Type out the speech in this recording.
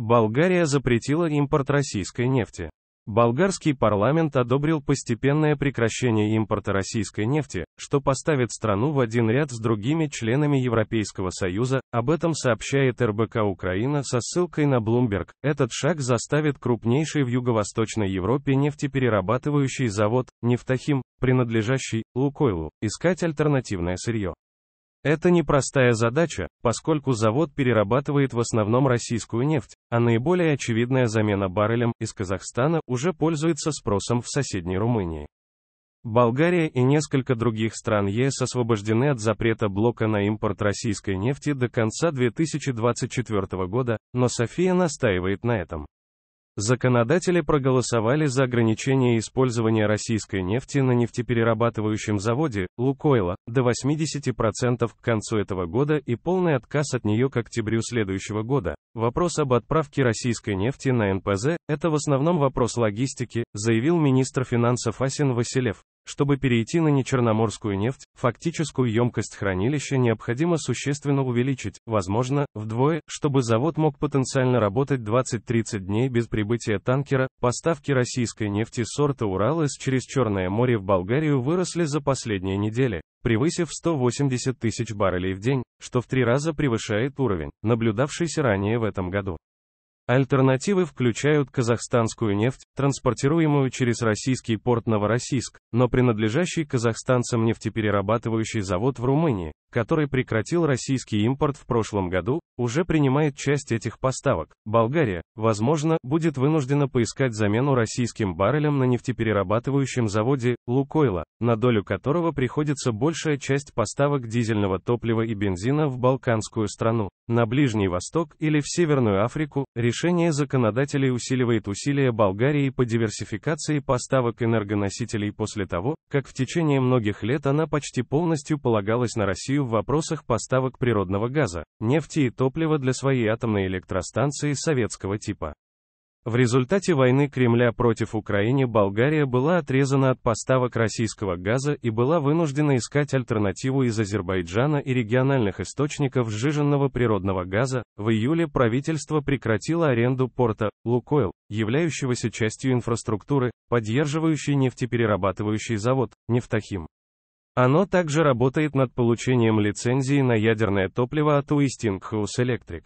Болгария запретила импорт российской нефти. Болгарский парламент одобрил постепенное прекращение импорта российской нефти, что поставит страну в один ряд с другими членами Европейского Союза, об этом сообщает РБК Украина со ссылкой на Bloomberg. Этот шаг заставит крупнейший в Юго-Восточной Европе нефтеперерабатывающий завод, «Нефтахим», принадлежащий «Лукойлу», искать альтернативное сырье. Это непростая задача, поскольку завод перерабатывает в основном российскую нефть, а наиболее очевидная замена баррелем из Казахстана уже пользуется спросом в соседней Румынии. Болгария и несколько других стран ЕС освобождены от запрета блока на импорт российской нефти до конца 2024 года, но София настаивает на этом. Законодатели проголосовали за ограничение использования российской нефти на нефтеперерабатывающем заводе «Лукойла» до 80% к концу этого года и полный отказ от нее к октябрю следующего года. Вопрос об отправке российской нефти на НПЗ – это в основном вопрос логистики, заявил министр финансов Асин Василев. Чтобы перейти на нечерноморскую нефть, фактическую емкость хранилища необходимо существенно увеличить, возможно, вдвое, чтобы завод мог потенциально работать 20-30 дней без прибытия танкера. Поставки российской нефти сорта Урал из через Черное море в Болгарию выросли за последние недели превысив 180 тысяч баррелей в день, что в три раза превышает уровень, наблюдавшийся ранее в этом году. Альтернативы включают казахстанскую нефть, транспортируемую через российский порт Новороссийск, но принадлежащий казахстанцам нефтеперерабатывающий завод в Румынии, который прекратил российский импорт в прошлом году, уже принимает часть этих поставок. Болгария, возможно, будет вынуждена поискать замену российским баррелям на нефтеперерабатывающем заводе «Лукойла», на долю которого приходится большая часть поставок дизельного топлива и бензина в балканскую страну. На Ближний Восток или в Северную Африку решение законодателей усиливает усилия Болгарии по диверсификации поставок энергоносителей после того, как в течение многих лет она почти полностью полагалась на Россию Россию в вопросах поставок природного газа, нефти и топлива для своей атомной электростанции советского типа. В результате войны Кремля против Украины Болгария была отрезана от поставок российского газа и была вынуждена искать альтернативу из Азербайджана и региональных источников сжиженного природного газа. В июле правительство прекратило аренду порта Лукойл, являющегося частью инфраструктуры, поддерживающей нефтеперерабатывающий завод Нефтахим. Оно также работает над получением лицензии на ядерное топливо от Westinghouse Electric.